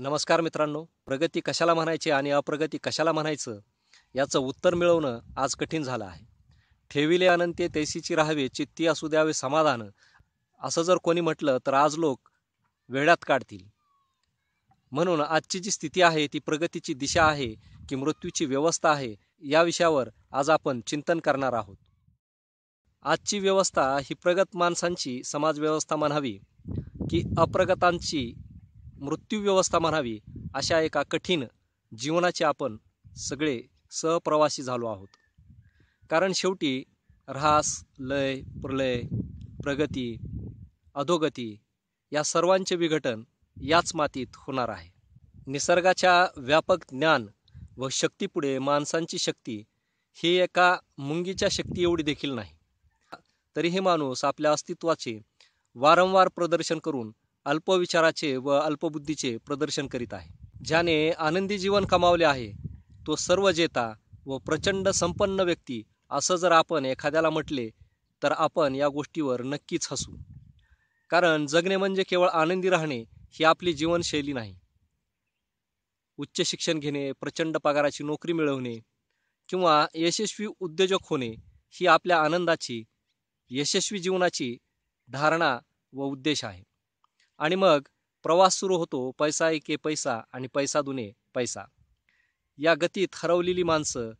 नमस्कार मित्रांनो प्रगती कशाला म्हणायची आणि अप्रगती कशाला म्हणायचं याचं उत्तर मिळवणं आज कठीण झालं आहे ठेविले अनंते तैसीची राहावे चित्ती असू द्यावे समाधान असं जर कोणी म्हटलं तर आज लोक वेळात काढतील म्हणून आजची जी स्थिती आहे ती प्रगतीची दिशा आहे की मृत्यूची व्यवस्था आहे या विषयावर आज आपण चिंतन करणार आहोत आजची व्यवस्था ही प्रगत माणसांची समाजव्यवस्था म्हणावी की अप्रगतांची मृत्यू व्यवस्था म्हणावी अशा एका कठीण जीवनाचे आपण सगळे सहप्रवासी झालो आहोत कारण शेवटी ऱ्हास लय प्रलय प्रगती अधोगती या सर्वांचे विघटन याच मातीत होणार आहे निसर्गाच्या व्यापक ज्ञान व शक्तीपुढे माणसांची शक्ती ही एका मुंगीच्या शक्ती एवढी देखील नाही तरीही माणूस आपल्या अस्तित्वाचे वारंवार प्रदर्शन करून अल्पविचाराचे व अल्पबुद्धीचे प्रदर्शन करीत आहे ज्याने आनंदी जीवन कमावले आहे तो सर्व जेता व प्रचंड संपन्न व्यक्ती असं जर आपण एखाद्याला म्हटले तर आपण या गोष्टीवर नक्कीच हसू कारण जगणे म्हणजे केवळ आनंदी राहणे ही आपली जीवनशैली नाही उच्च शिक्षण घेणे प्रचंड पगाराची नोकरी मिळवणे किंवा यशस्वी उद्योजक होणे ही आपल्या आनंदाची यशस्वी जीवनाची धारणा व उद्देश आहे आणि मग प्रवास सुरू होतो पैसा एके पैसा आणि पैसा दुने पैसा या गतीत हरवलेली माणसं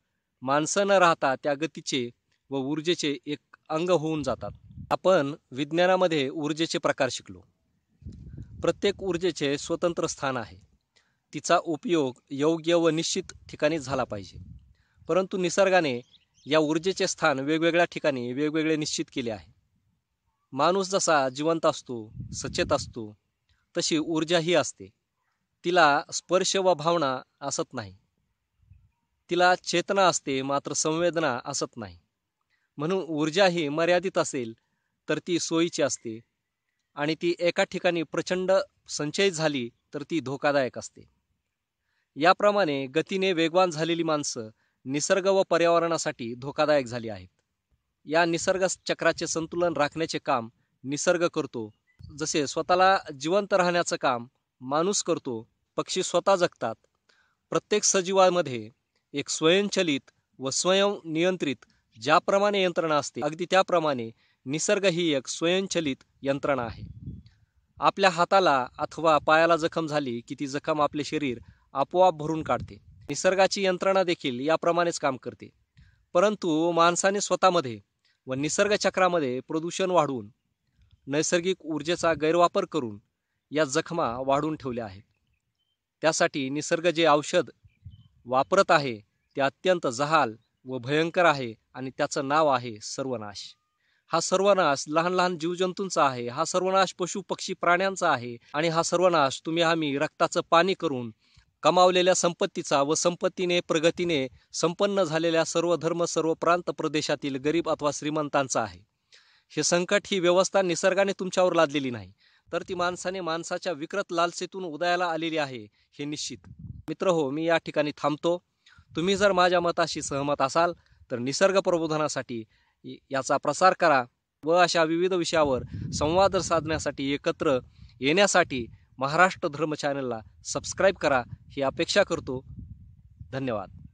माणसं न राहता त्या गतीचे व ऊर्जेचे एक अंग होऊन जातात आपण विज्ञानामध्ये ऊर्जेचे प्रकार शिकलो प्रत्येक ऊर्जेचे स्वतंत्र स्थान आहे तिचा उपयोग योग्य व निश्चित ठिकाणी झाला पाहिजे परंतु निसर्गाने या ऊर्जेचे स्थान वेगवेगळ्या ठिकाणी वेगवेगळे निश्चित केले आहे माणूस जसा जिवंत असतो सचेत असतो तशी ऊर्जाही असते तिला स्पर्श व भावना असत नाही तिला चेतना असते मात्र संवेदना असत नाही म्हणून ऊर्जा ही मर्यादित असेल तर ती सोयीची असते आणि ती एका ठिकाणी प्रचंड संचयित झाली तर ती धोकादायक असते याप्रमाणे गतीने वेगवान झालेली माणसं निसर्ग व पर्यावरणासाठी धोकादायक झाली आहेत या निसर्ग चक्राचे संतुलन राखण्याचे काम निसर्ग करतो जसे स्वतःला जिवंत राहण्याचं काम माणूस करतो पक्षी स्वतः जगतात प्रत्येक सजीवामध्ये एक स्वयंचलित व स्वयंनियंत्रित ज्याप्रमाणे यंत्रणा असते अगदी त्याप्रमाणे निसर्ग ही एक स्वयंचलित यंत्रणा आहे आपल्या हाताला अथवा पायाला जखम झाली की ती जखम आपले शरीर आपोआप भरून काढते निसर्गाची यंत्रणा देखील याप्रमाणेच काम करते परंतु माणसाने स्वतःमध्ये व निसर्गचक्रामध्ये प्रदूषण वाढवून नैसर्गिक ऊर्जेचा गैरवापर करून या जखमा वाढून ठेवल्या आहेत त्यासाठी निसर्ग जे औषध वापरत आहे ते अत्यंत जहाल व भयंकर आहे आणि त्याचं नाव आहे सर्वनाश हा सर्वनाश लहान लहान जीवजंतूंचा आहे हा सर्वनाश पशु पक्षी प्राण्यांचा आहे आणि हा सर्वनाश तुम्ही आम्ही रक्ताचं पाणी करून कमावलेल्या संपत्तीचा व संपत्तीने प्रगतीने संपन्न झालेल्या सर्व धर्म सर्व प्रांत प्रदेशातील गरीब अथवा श्रीमंतांचा आहे हे संकट ही व्यवस्था निसर्गाने तुमच्यावर लादलेली नाही तर ती माणसाने माणसाच्या विकृत लालसेतून उदयाला आलेली आहे हे निश्चित मित्र हो मी या ठिकाणी थांबतो तुम्ही जर माझ्या मताशी सहमत असाल तर निसर्ग प्रबोधनासाठी याचा प्रसार करा व अशा विविध विषयावर संवाद साधण्यासाठी एकत्र येण्यासाठी महाराष्ट्र धर्म चॅनलला सबस्क्राईब करा ही अपेक्षा करतो धन्यवाद